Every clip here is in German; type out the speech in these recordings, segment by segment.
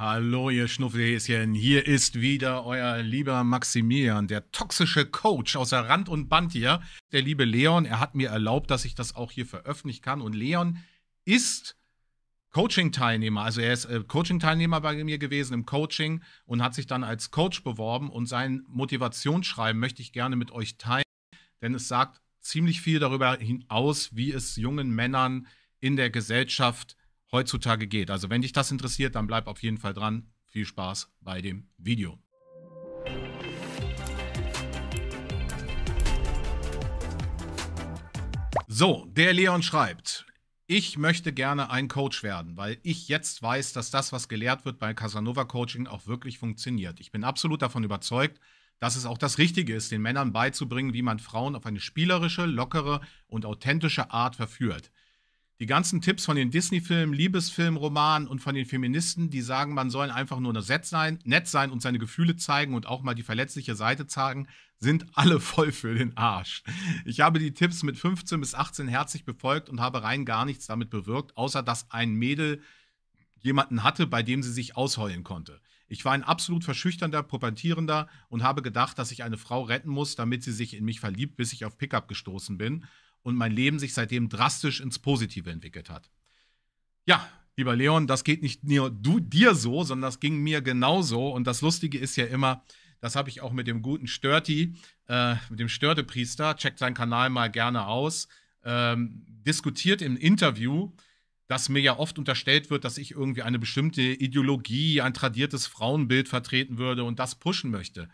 Hallo, ihr Schnufflehäschen. Hier ist wieder euer lieber Maximilian, der toxische Coach außer Rand und Band hier. Der liebe Leon, er hat mir erlaubt, dass ich das auch hier veröffentlichen kann. Und Leon ist Coaching-Teilnehmer. Also er ist äh, Coaching-Teilnehmer bei mir gewesen im Coaching und hat sich dann als Coach beworben. Und sein Motivationsschreiben möchte ich gerne mit euch teilen, denn es sagt ziemlich viel darüber hinaus, wie es jungen Männern in der Gesellschaft heutzutage geht. Also wenn dich das interessiert, dann bleib auf jeden Fall dran. Viel Spaß bei dem Video. So, der Leon schreibt, ich möchte gerne ein Coach werden, weil ich jetzt weiß, dass das, was gelehrt wird bei Casanova Coaching, auch wirklich funktioniert. Ich bin absolut davon überzeugt, dass es auch das Richtige ist, den Männern beizubringen, wie man Frauen auf eine spielerische, lockere und authentische Art verführt die ganzen Tipps von den Disney-Filmen, liebesfilm Romanen und von den Feministen, die sagen, man soll einfach nur nett sein, und seine Gefühle zeigen und auch mal die verletzliche Seite zeigen, sind alle voll für den Arsch. Ich habe die Tipps mit 15 bis 18 herzlich befolgt und habe rein gar nichts damit bewirkt, außer dass ein Mädel jemanden hatte, bei dem sie sich ausheulen konnte. Ich war ein absolut verschüchternder, propantierender und habe gedacht, dass ich eine Frau retten muss, damit sie sich in mich verliebt, bis ich auf Pickup gestoßen bin und mein Leben sich seitdem drastisch ins Positive entwickelt hat. Ja, lieber Leon, das geht nicht nur du, dir so, sondern das ging mir genauso. Und das Lustige ist ja immer, das habe ich auch mit dem guten Störti, äh, mit dem Störtepriester, checkt seinen Kanal mal gerne aus, ähm, diskutiert im Interview, dass mir ja oft unterstellt wird, dass ich irgendwie eine bestimmte Ideologie, ein tradiertes Frauenbild vertreten würde und das pushen möchte.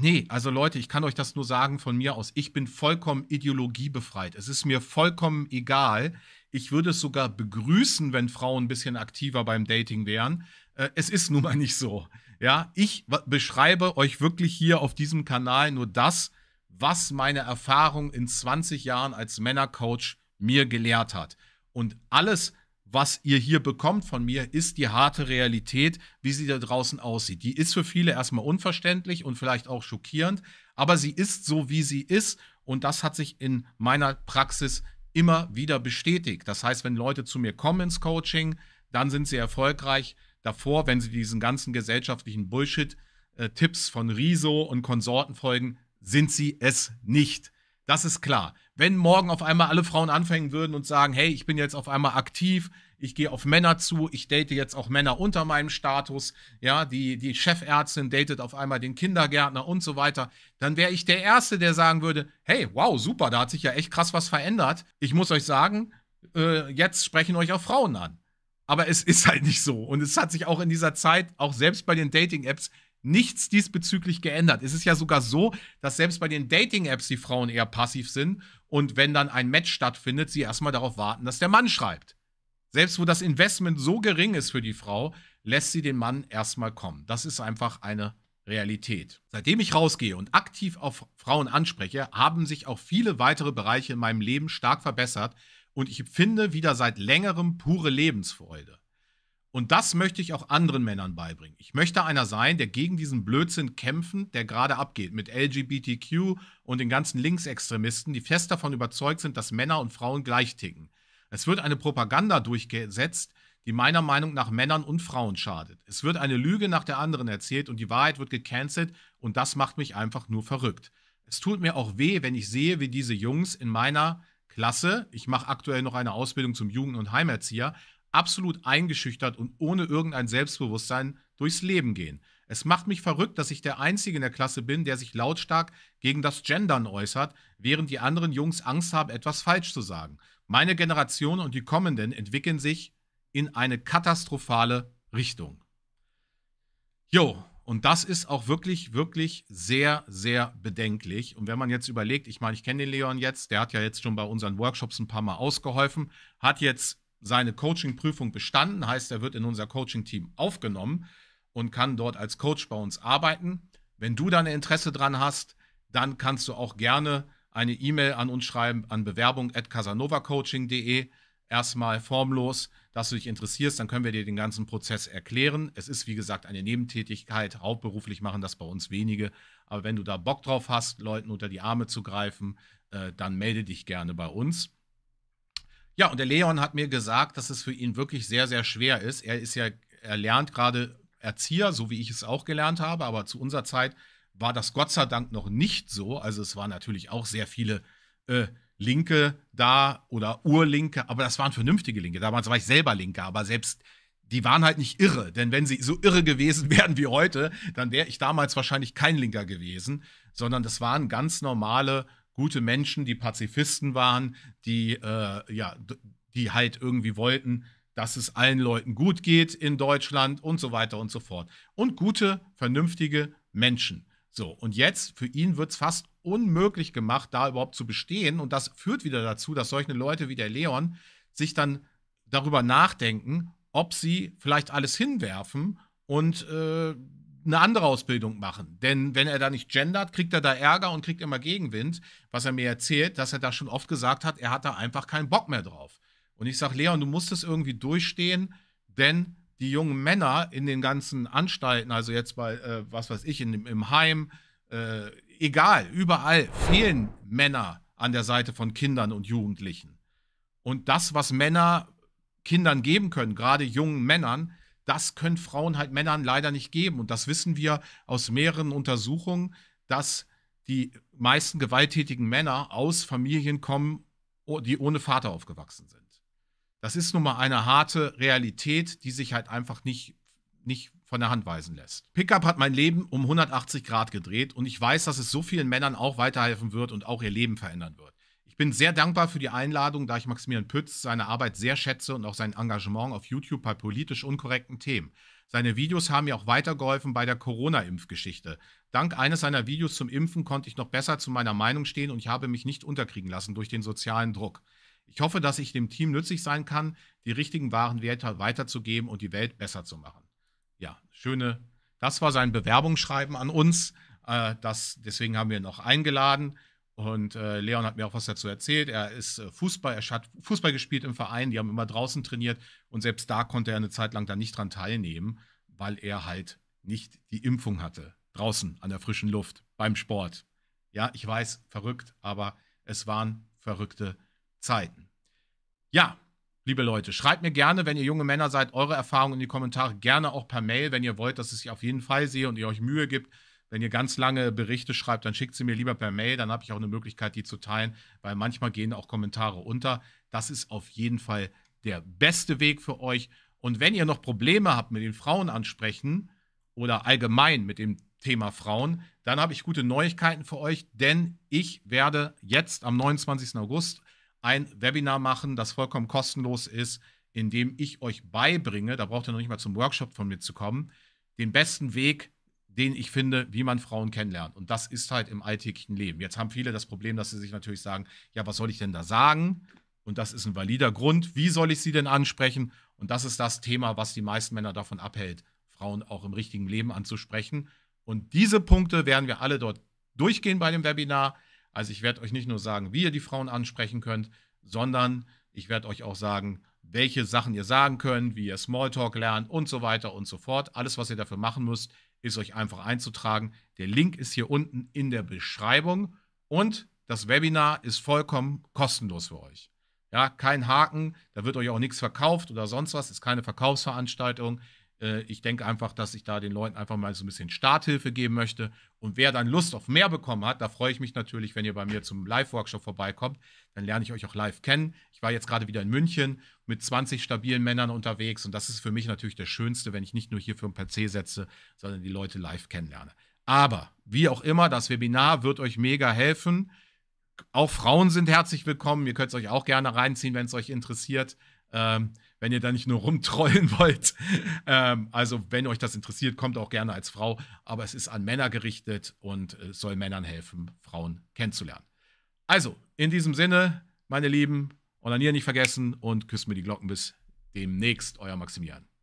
Nee, also Leute, ich kann euch das nur sagen von mir aus. Ich bin vollkommen ideologiebefreit. Es ist mir vollkommen egal. Ich würde es sogar begrüßen, wenn Frauen ein bisschen aktiver beim Dating wären. Äh, es ist nun mal nicht so. Ja, ich beschreibe euch wirklich hier auf diesem Kanal nur das, was meine Erfahrung in 20 Jahren als Männercoach mir gelehrt hat. Und alles, was ihr hier bekommt von mir, ist die harte Realität, wie sie da draußen aussieht. Die ist für viele erstmal unverständlich und vielleicht auch schockierend, aber sie ist so, wie sie ist. Und das hat sich in meiner Praxis immer wieder bestätigt. Das heißt, wenn Leute zu mir kommen ins Coaching, dann sind sie erfolgreich davor, wenn sie diesen ganzen gesellschaftlichen Bullshit-Tipps äh, von Riso und Konsorten folgen, sind sie es nicht. Das ist klar wenn morgen auf einmal alle Frauen anfangen würden und sagen, hey, ich bin jetzt auf einmal aktiv, ich gehe auf Männer zu, ich date jetzt auch Männer unter meinem Status, ja, die, die Chefärztin datet auf einmal den Kindergärtner und so weiter, dann wäre ich der Erste, der sagen würde, hey, wow, super, da hat sich ja echt krass was verändert. Ich muss euch sagen, äh, jetzt sprechen euch auch Frauen an. Aber es ist halt nicht so. Und es hat sich auch in dieser Zeit, auch selbst bei den Dating-Apps, nichts diesbezüglich geändert. Es ist ja sogar so, dass selbst bei den Dating-Apps die Frauen eher passiv sind und wenn dann ein Match stattfindet, sie erstmal darauf warten, dass der Mann schreibt. Selbst wo das Investment so gering ist für die Frau, lässt sie den Mann erstmal kommen. Das ist einfach eine Realität. Seitdem ich rausgehe und aktiv auf Frauen anspreche, haben sich auch viele weitere Bereiche in meinem Leben stark verbessert und ich empfinde wieder seit längerem pure Lebensfreude. Und das möchte ich auch anderen Männern beibringen. Ich möchte einer sein, der gegen diesen Blödsinn kämpfen, der gerade abgeht, mit LGBTQ und den ganzen Linksextremisten, die fest davon überzeugt sind, dass Männer und Frauen gleich ticken. Es wird eine Propaganda durchgesetzt, die meiner Meinung nach Männern und Frauen schadet. Es wird eine Lüge nach der anderen erzählt und die Wahrheit wird gecancelt und das macht mich einfach nur verrückt. Es tut mir auch weh, wenn ich sehe, wie diese Jungs in meiner Klasse, ich mache aktuell noch eine Ausbildung zum Jugend- und Heimerzieher, absolut eingeschüchtert und ohne irgendein Selbstbewusstsein durchs Leben gehen. Es macht mich verrückt, dass ich der Einzige in der Klasse bin, der sich lautstark gegen das Gendern äußert, während die anderen Jungs Angst haben, etwas falsch zu sagen. Meine Generation und die kommenden entwickeln sich in eine katastrophale Richtung. Jo, und das ist auch wirklich, wirklich sehr, sehr bedenklich. Und wenn man jetzt überlegt, ich meine, ich kenne den Leon jetzt, der hat ja jetzt schon bei unseren Workshops ein paar Mal ausgeholfen, hat jetzt seine Coaching-Prüfung bestanden, heißt, er wird in unser Coaching-Team aufgenommen und kann dort als Coach bei uns arbeiten. Wenn du da ein Interesse dran hast, dann kannst du auch gerne eine E-Mail an uns schreiben an bewerbung@casanovacoaching.de erstmal formlos, dass du dich interessierst, dann können wir dir den ganzen Prozess erklären. Es ist wie gesagt eine Nebentätigkeit, hauptberuflich machen das bei uns wenige, aber wenn du da Bock drauf hast, Leuten unter die Arme zu greifen, äh, dann melde dich gerne bei uns. Ja, und der Leon hat mir gesagt, dass es für ihn wirklich sehr, sehr schwer ist. Er ist ja, er lernt gerade Erzieher, so wie ich es auch gelernt habe, aber zu unserer Zeit war das Gott sei Dank noch nicht so. Also es waren natürlich auch sehr viele äh, Linke da oder Urlinke, aber das waren vernünftige Linke. Damals war ich selber Linke, aber selbst die waren halt nicht irre, denn wenn sie so irre gewesen wären wie heute, dann wäre ich damals wahrscheinlich kein Linker gewesen, sondern das waren ganz normale gute Menschen, die Pazifisten waren, die, äh, ja, die halt irgendwie wollten, dass es allen Leuten gut geht in Deutschland und so weiter und so fort. Und gute, vernünftige Menschen. So, und jetzt für ihn wird es fast unmöglich gemacht, da überhaupt zu bestehen. Und das führt wieder dazu, dass solche Leute wie der Leon sich dann darüber nachdenken, ob sie vielleicht alles hinwerfen und äh, eine andere Ausbildung machen. Denn wenn er da nicht gendert, kriegt er da Ärger und kriegt immer Gegenwind, was er mir erzählt, dass er da schon oft gesagt hat, er hat da einfach keinen Bock mehr drauf. Und ich sage, Leon, du musst es irgendwie durchstehen, denn die jungen Männer in den ganzen Anstalten, also jetzt bei, äh, was weiß ich, in, im Heim, äh, egal, überall fehlen Männer an der Seite von Kindern und Jugendlichen. Und das, was Männer Kindern geben können, gerade jungen Männern, das können Frauen halt Männern leider nicht geben. Und das wissen wir aus mehreren Untersuchungen, dass die meisten gewalttätigen Männer aus Familien kommen, die ohne Vater aufgewachsen sind. Das ist nun mal eine harte Realität, die sich halt einfach nicht, nicht von der Hand weisen lässt. Pickup hat mein Leben um 180 Grad gedreht und ich weiß, dass es so vielen Männern auch weiterhelfen wird und auch ihr Leben verändern wird bin sehr dankbar für die Einladung, da ich Maximilian Pütz seine Arbeit sehr schätze und auch sein Engagement auf YouTube bei politisch unkorrekten Themen. Seine Videos haben mir auch weitergeholfen bei der Corona-Impfgeschichte. Dank eines seiner Videos zum Impfen konnte ich noch besser zu meiner Meinung stehen und ich habe mich nicht unterkriegen lassen durch den sozialen Druck. Ich hoffe, dass ich dem Team nützlich sein kann, die richtigen wahren Werte weiterzugeben und die Welt besser zu machen. Ja, schöne. Das war sein Bewerbungsschreiben an uns. Äh, das, deswegen haben wir ihn noch eingeladen. Und äh, Leon hat mir auch was dazu erzählt. Er ist äh, Fußball, er hat Fußball gespielt im Verein, die haben immer draußen trainiert und selbst da konnte er eine Zeit lang dann nicht dran teilnehmen, weil er halt nicht die Impfung hatte. Draußen an der frischen Luft, beim Sport. Ja, ich weiß, verrückt, aber es waren verrückte Zeiten. Ja, liebe Leute, schreibt mir gerne, wenn ihr junge Männer seid, eure Erfahrungen in die Kommentare, gerne auch per Mail, wenn ihr wollt, dass ich es auf jeden Fall sehe und ihr euch Mühe gibt wenn ihr ganz lange Berichte schreibt, dann schickt sie mir lieber per Mail, dann habe ich auch eine Möglichkeit, die zu teilen, weil manchmal gehen auch Kommentare unter. Das ist auf jeden Fall der beste Weg für euch. Und wenn ihr noch Probleme habt mit den Frauen ansprechen oder allgemein mit dem Thema Frauen, dann habe ich gute Neuigkeiten für euch, denn ich werde jetzt am 29. August ein Webinar machen, das vollkommen kostenlos ist, in dem ich euch beibringe, da braucht ihr noch nicht mal zum Workshop von mir zu kommen, den besten Weg den ich finde, wie man Frauen kennenlernt. Und das ist halt im alltäglichen Leben. Jetzt haben viele das Problem, dass sie sich natürlich sagen, ja, was soll ich denn da sagen? Und das ist ein valider Grund. Wie soll ich sie denn ansprechen? Und das ist das Thema, was die meisten Männer davon abhält, Frauen auch im richtigen Leben anzusprechen. Und diese Punkte werden wir alle dort durchgehen bei dem Webinar. Also ich werde euch nicht nur sagen, wie ihr die Frauen ansprechen könnt, sondern ich werde euch auch sagen, welche Sachen ihr sagen könnt, wie ihr Smalltalk lernt und so weiter und so fort. Alles, was ihr dafür machen müsst, ist euch einfach einzutragen. Der Link ist hier unten in der Beschreibung und das Webinar ist vollkommen kostenlos für euch. Ja, kein Haken, da wird euch auch nichts verkauft oder sonst was, ist keine Verkaufsveranstaltung. Äh, ich denke einfach, dass ich da den Leuten einfach mal so ein bisschen Starthilfe geben möchte. Und wer dann Lust auf mehr bekommen hat, da freue ich mich natürlich, wenn ihr bei mir zum Live-Workshop vorbeikommt. Dann lerne ich euch auch live kennen. Ich war jetzt gerade wieder in München mit 20 stabilen Männern unterwegs. Und das ist für mich natürlich das Schönste, wenn ich nicht nur hier für ein PC setze, sondern die Leute live kennenlerne. Aber wie auch immer, das Webinar wird euch mega helfen. Auch Frauen sind herzlich willkommen. Ihr könnt es euch auch gerne reinziehen, wenn es euch interessiert. Ähm, wenn ihr da nicht nur rumtrollen wollt. Ähm, also, wenn euch das interessiert, kommt auch gerne als Frau. Aber es ist an Männer gerichtet und äh, soll Männern helfen, Frauen kennenzulernen. Also, in diesem Sinne, meine Lieben, und an ihr nicht vergessen und küsst mir die Glocken bis demnächst, euer Maximilian.